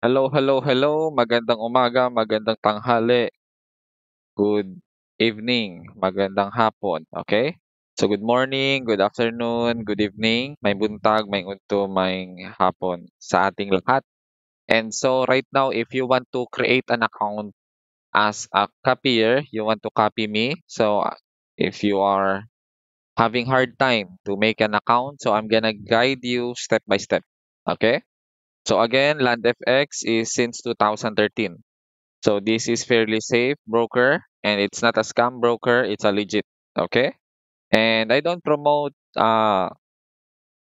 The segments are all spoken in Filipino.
Hello, hello, hello. Magandang umaga, magandang tanghali. Good evening, magandang hapon, okay? So good morning, good afternoon, good evening. May buntag, may unto, may hapon sa ating lahat. And so right now, if you want to create an account as a copier, you want to copy me. So if you are having hard time to make an account, so I'm gonna guide you step by step, okay? So again, LandFX is since 2013. So this is fairly safe broker and it's not a scam broker, it's a legit, okay? And I don't promote uh,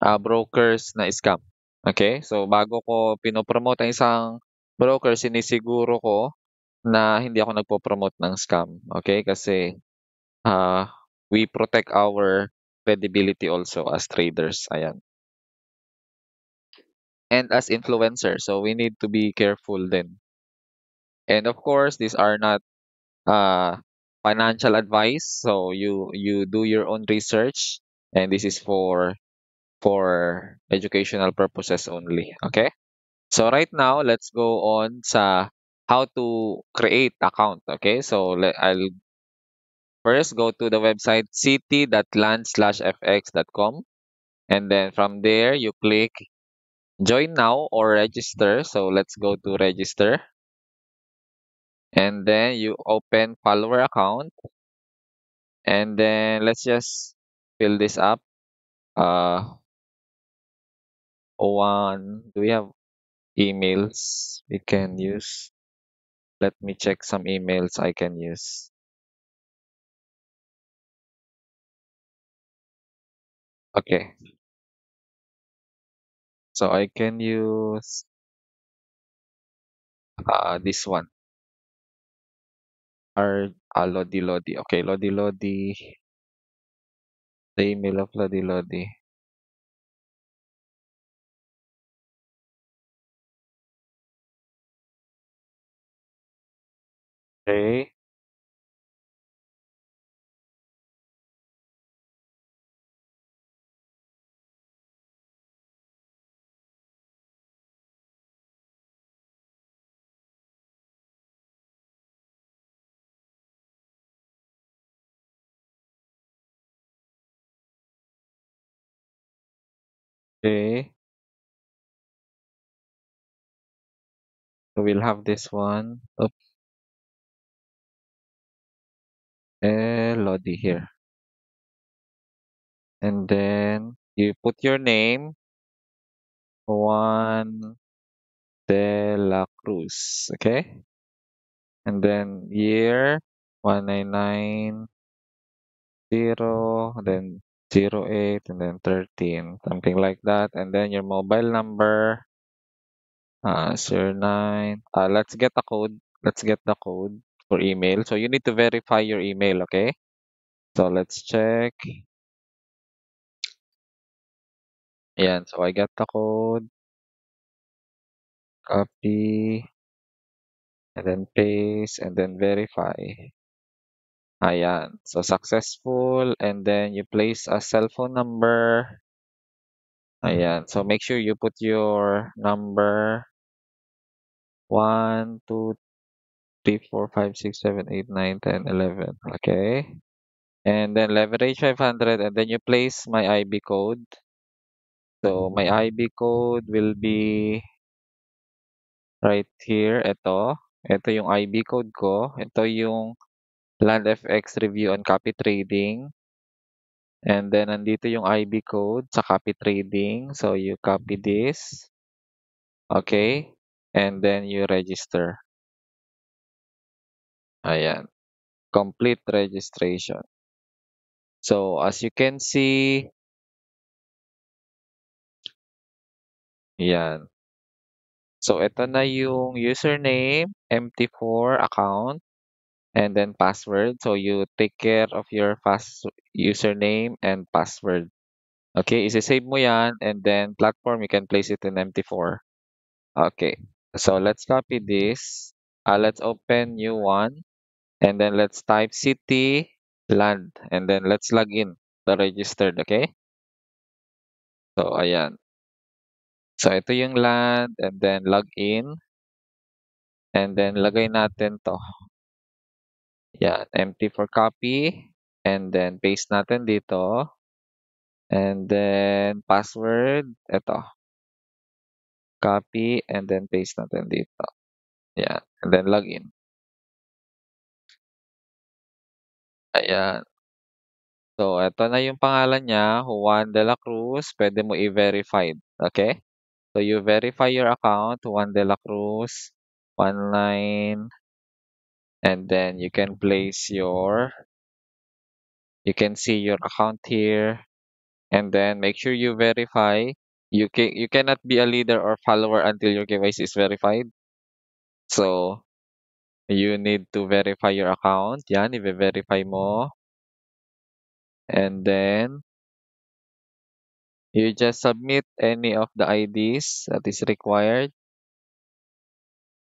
uh brokers na scam. Okay? So bago ko pinopromote ang isang broker, sinisiguro ko na hindi ako nagpo-promote ng scam, okay? Kasi uh, we protect our credibility also as traders. Ayan. and as influencers. So we need to be careful then. And of course, these are not uh, financial advice. So you you do your own research, and this is for for educational purposes only. Okay. So right now, let's go on sa how to create account. Okay. So let, I'll first go to the website city.land/fx.com, and then from there you click join now or register. So let's go to register. And then you open follower account. And then let's just fill this up. Uh, one, do we have emails we can use? Let me check some emails I can use. Okay, so I can use uh, this one. Are uh, Lodi Lodi. Okay, Lodi Lodi. The email of Lodi Lodi. Okay. okay so we'll have this one oops Elodie eh, here and then you put your name Juan de la Cruz okay and then year 1990 then 08 and then 13, something like that. And then your mobile number, uh, 09. Uh, let's get the code. Let's get the code for email. So you need to verify your email, okay? So let's check. Yeah. so I get the code. Copy. And then paste. And then verify. Ayan. So, successful. And then, you place a cell phone number. Ayan. So, make sure you put your number. 1, 2, 3, 4, 5, 6, 7, 8, 9, 10, 11. Okay. And then, leverage 500. And then, you place my IB code. So, my IB code will be right here. Ito. Ito yung IB code ko. Ito yung LandFX review on copy trading. And then, nandito yung IB code sa copy trading. So, you copy this. Okay. And then, you register. Ayan. Complete registration. So, as you can see, ayan So, ito na yung username, MT4 account. and then password. So you take care of your fast username and password. Okay, is save mo yan and then platform, you can place it in MT4. Okay, so let's copy this. Uh, let's open new one and then let's type city land and then let's log in the registered, okay? So, ayan. So, ito yung land and then log in. And then, lagay natin to. Yan, empty for copy. And then, paste natin dito. And then, password, ito. Copy, and then paste natin dito. Yan, and then login. Ayan. So, ito na yung pangalan niya, Juan de la Cruz. Pwede mo i-verify. Okay? So, you verify your account, Juan de la Cruz, 19 and then you can place your you can see your account here and then make sure you verify you can you cannot be a leader or follower until your KYC is verified so you need to verify your account yan i-verify mo and then you just submit any of the IDs that is required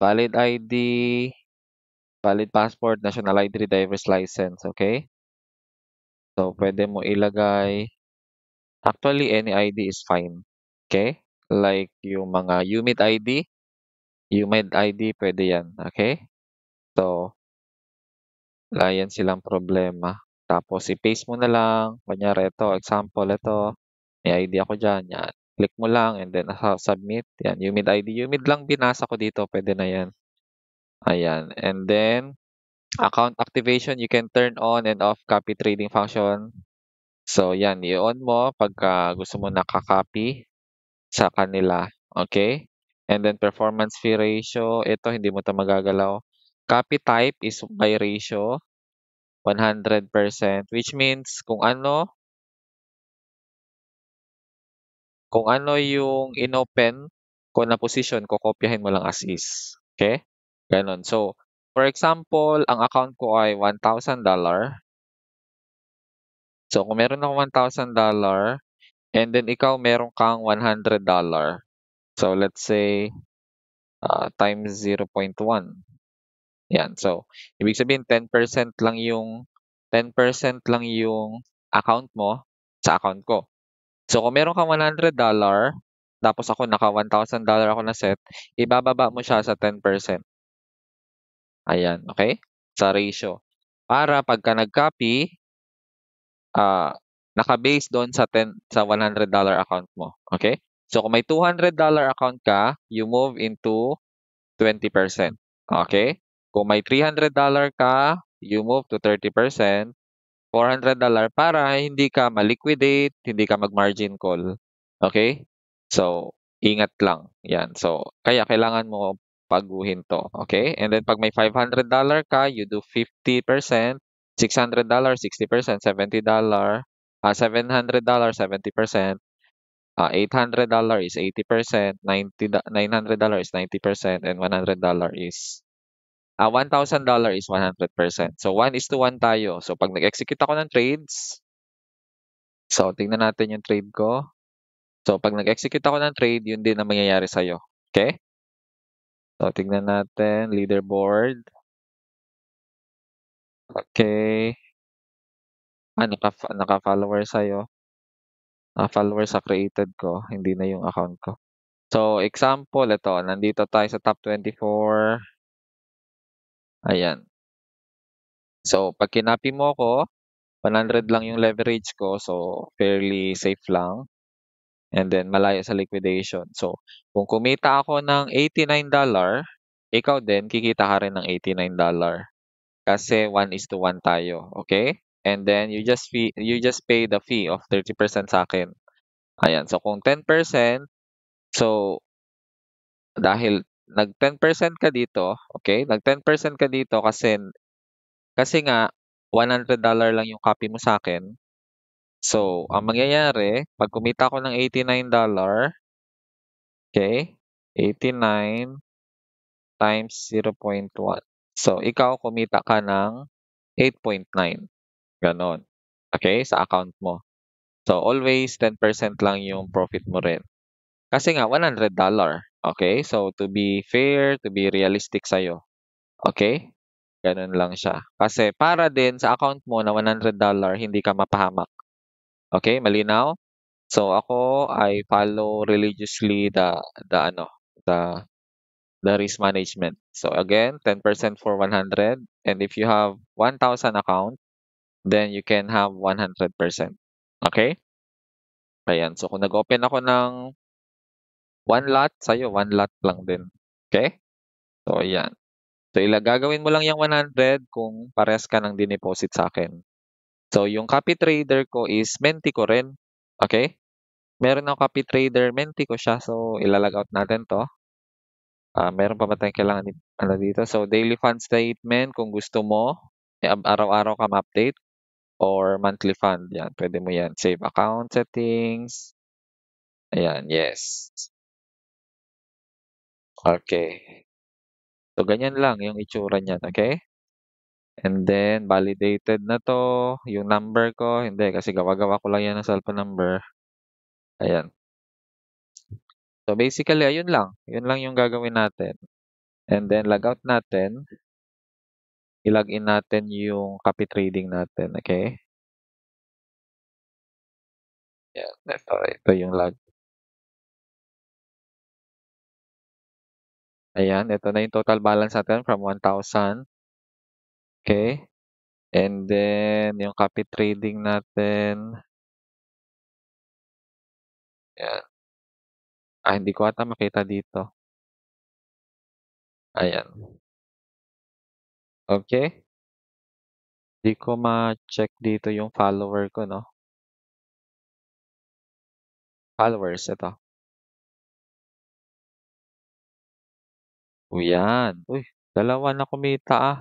valid ID valid passport, national ID, driver's license, okay? So, pwede mo ilagay. Actually, any ID is fine. Okay? Like yung mga UMID ID, UMID ID, pwede yan. Okay? So, wala yan silang problema. Tapos, i-paste mo na lang. Kunyari, ito, example, ito. May ID ako dyan. Yan. Click mo lang and then submit. Yan, UMID ID. UMID lang binasa ko dito. Pwede na yan. Ayan, and then account activation, you can turn on and off copy trading function. So, yan, i-on mo pagka gusto mo nakaka sa kanila. Okay? And then performance fee ratio, ito hindi mo ito magagalaw. Copy type is by ratio, 100%, which means kung ano, kung ano yung inopen ko na position, kukopyahin mo lang as is. Okay? Ganon. So, for example, ang account ko ay $1,000. So, kung meron ako $1,000 and then ikaw meron kang $100. So, let's say uh, times 0.1. Yan. So, ibig sabihin 10% lang yung 10% lang yung account mo sa account ko. So, kung meron kang $100, tapos ako naka $1,000 ako na set, ibababa mo siya sa 10%. Ayan, okay? Sa ratio. Para pagka nag-copy, uh, naka-base doon sa, 10, sa $100 account mo. Okay? So, kung may $200 account ka, you move into 20%. Okay? Kung may $300 ka, you move to 30%. $400 para hindi ka ma-liquidate, hindi ka mag-margin call. Okay? So, ingat lang. Yan. So, kaya kailangan mo paguhin to. Okay? And then pag may $500 ka, you do 50%, $600, 60%, $70, uh, $700, 70%, uh, $800 is 80%, 90, $900 is 90%, and $100 is uh, ah, $1,000 is 100%. So, 1 is to 1 tayo. So, pag nag-execute ako ng trades, so, tingnan natin yung trade ko. So, pag nag-execute ako ng trade, yun din ang mangyayari sa'yo. Okay? So, tignan natin. Leaderboard. Okay. Ah, naka, naka-follower sa'yo. Naka-follower sa created ko. Hindi na yung account ko. So, example, ito. Nandito tayo sa top 24. Ayan. So, pag kinapi mo ko, 100 lang yung leverage ko. So, fairly safe lang and then malayo sa liquidation. So, kung kumita ako ng $89, ikaw din kikita ka rin ng $89 kasi 1 is to 1 tayo, okay? And then you just fee, you just pay the fee of 30% sa akin. Ayan, so kung 10%, so dahil nag 10% ka dito, okay? Nag 10% ka dito kasi kasi nga $100 lang yung copy mo sa akin. So, ang mangyayari, pag kumita ako ng $89, okay, 89 times 0.1. So, ikaw kumita ka ng 8.9. Ganon. Okay, sa account mo. So, always 10% lang yung profit mo rin. Kasi nga, $100. Okay, so to be fair, to be realistic sa'yo. Okay, ganun lang siya. Kasi para din sa account mo na $100, hindi ka mapahamak. Okay, malinaw? So ako I follow religiously the the ano, the the risk management. So again, 10% for 100 and if you have 1000 account, then you can have 100%. Okay? Ayan. So kung nag-open ako ng one lot, sa'yo one lot lang din. Okay? So ayan. So ilag gagawin mo lang yung 100 kung parehas ka ng dineposit sa akin. So, yung copy trader ko is Mentico rin. Okay? Meron ako copy trader, Mentico siya. So, ilalagout natin to. Uh, meron pa ba tayong kailangan ano dito? So, daily fund statement kung gusto mo. Eh, araw-araw ka ma-update. Or monthly fund. Yan, pwede mo yan. Save account settings. Ayan, yes. Okay. So, ganyan lang yung itsura niyan. Okay? And then, validated na to. Yung number ko, hindi. Kasi gawa-gawa ko lang yan ng cellphone number. Ayan. So, basically, ayun lang. Yun lang yung gagawin natin. And then, log out natin. i login natin yung copy trading natin. Okay? Ayan. Ito, ito yung log. Ayan. Ito na yung total balance natin from 1,000 Okay. And then yung copy trading natin. Ayan. Ah, hindi ko ata makita dito. Ayan. Okay. Hindi ko ma-check dito yung follower ko, no? Followers, ito. Uyan. Uy, dalawa na kumita ah.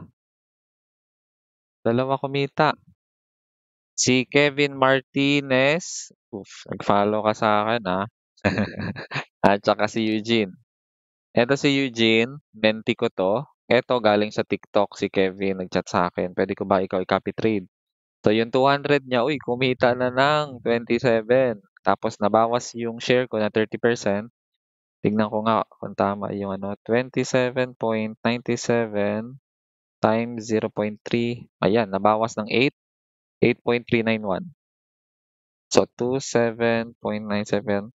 Dalawa kumita. Si Kevin Martinez, Uff, nag-follow ka sa akin, ha? Ah. At saka si Eugene. Ito si Eugene, mentee ko 'to. Ito, galing sa TikTok si Kevin nag-chat akin. Pwede ko ba ikaw i-copy trade?" So yung 200 niya, uy, kumita na ng 27. Tapos nabawas yung share ko na 30%. Tignan ko nga kung tama yung ano, 27.97 times 0.3. Ayan, nabawas ng 8. 8.391. So, 27.97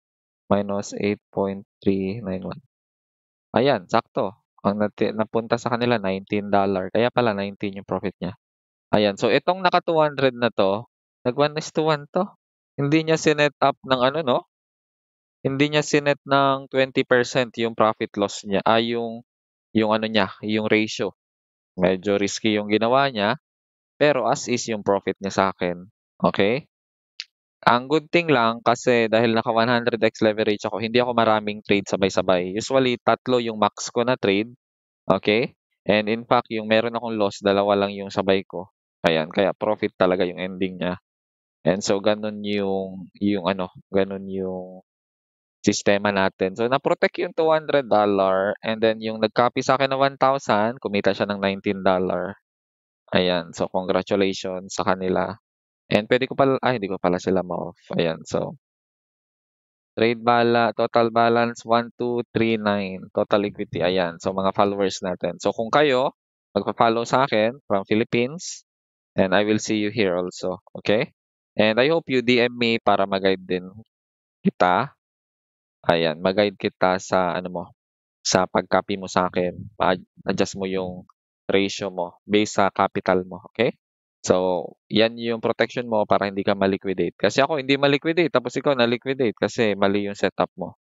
minus 8.391. Ayan, sakto. Ang napunta sa kanila, $19. Kaya pala, 19 yung profit niya. Ayan, so itong naka 200 na to, nag 1 is to 1 to. Hindi niya sinet up ng ano, no? Hindi niya sinet ng 20% yung profit loss niya. Ah, yung, yung ano niya, yung ratio. Medyo risky yung ginawa niya. Pero as is yung profit niya sa akin. Okay? Ang good thing lang kasi dahil naka 100x leverage ako, hindi ako maraming trade sabay-sabay. Usually, tatlo yung max ko na trade. Okay? And in fact, yung meron akong loss, dalawa lang yung sabay ko. Ayan, kaya profit talaga yung ending niya. And so, ganun yung, yung ano, ganun yung sistema natin. So, na-protect yung $200 and then yung nag-copy sa akin ng 1,000, kumita siya ng $19. Ayan. So, congratulations sa kanila. And pwede ko pala, ay, hindi ko pala sila ma-off. Ayan. So, trade bala, total balance 1239, total equity. Ayan. So, mga followers natin. So, kung kayo, magpa-follow sa akin from Philippines and I will see you here also. Okay? And I hope you DM me para mag-guide din kita Ayan, mag guide kita sa ano mo, sa pag-copy mo sa akin, adjust mo yung ratio mo based sa capital mo, okay? So, 'yan yung protection mo para hindi ka ma-liquidate. Kasi ako hindi ma-liquidate tapos ikaw na-liquidate kasi mali yung setup mo.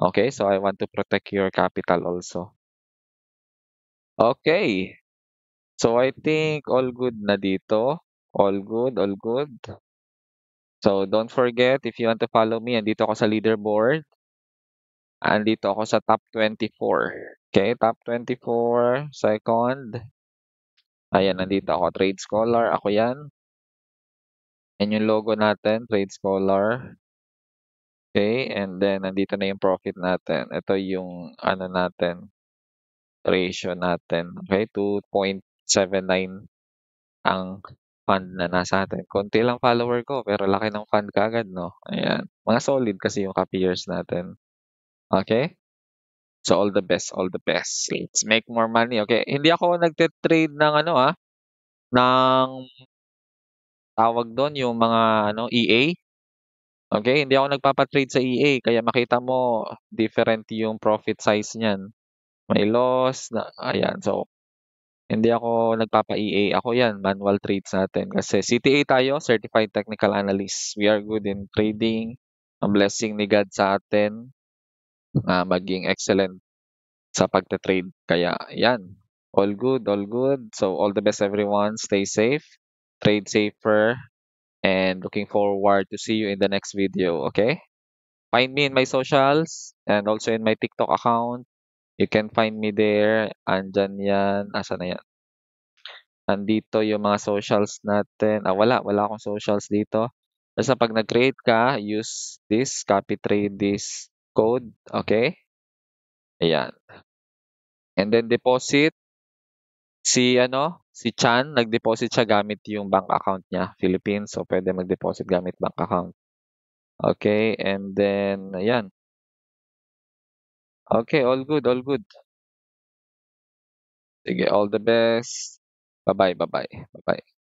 Okay? so I want to protect your capital also. Okay. So, I think all good na dito. All good, all good. So, don't forget if you want to follow me, andito ako sa leaderboard andito ako sa top 24. Okay, top 24, second. Ayan, nandito ako, trade scholar. Ako yan. Yan yung logo natin, trade scholar. Okay, and then nandito na yung profit natin. Ito yung ano natin, ratio natin. Okay, 2.79 ang fund na nasa atin. Konti lang follower ko, pero laki ng fund kagad, no? Ayan. Mga solid kasi yung copiers natin. Okay? So all the best, all the best. Let's make more money. Okay, hindi ako nagte-trade ng ano ah ng tawag doon yung mga ano EA. Okay, hindi ako nagpapa-trade sa EA kaya makita mo different yung profit size niyan. May loss na ayan. So hindi ako nagpapa-EA. Ako yan, manual trade sa atin. Kasi CTA tayo, Certified Technical Analyst. We are good in trading. Ang blessing ni God sa atin na maging excellent sa pagte-trade. Kaya yan, all good, all good. So all the best everyone. Stay safe, trade safer, and looking forward to see you in the next video, okay? Find me in my socials and also in my TikTok account. You can find me there. Andyan yan. Asa na yan? Andito yung mga socials natin. Ah, wala. Wala akong socials dito. Basta pag nag-create ka, use this, copy trade this code. Okay? Ayan. And then deposit. Si ano, si Chan, nag-deposit siya gamit yung bank account niya, Philippines. So, pwede mag-deposit gamit bank account. Okay, and then, ayan. Okay, all good, all good. Sige, all the best. Bye-bye, bye-bye, bye-bye.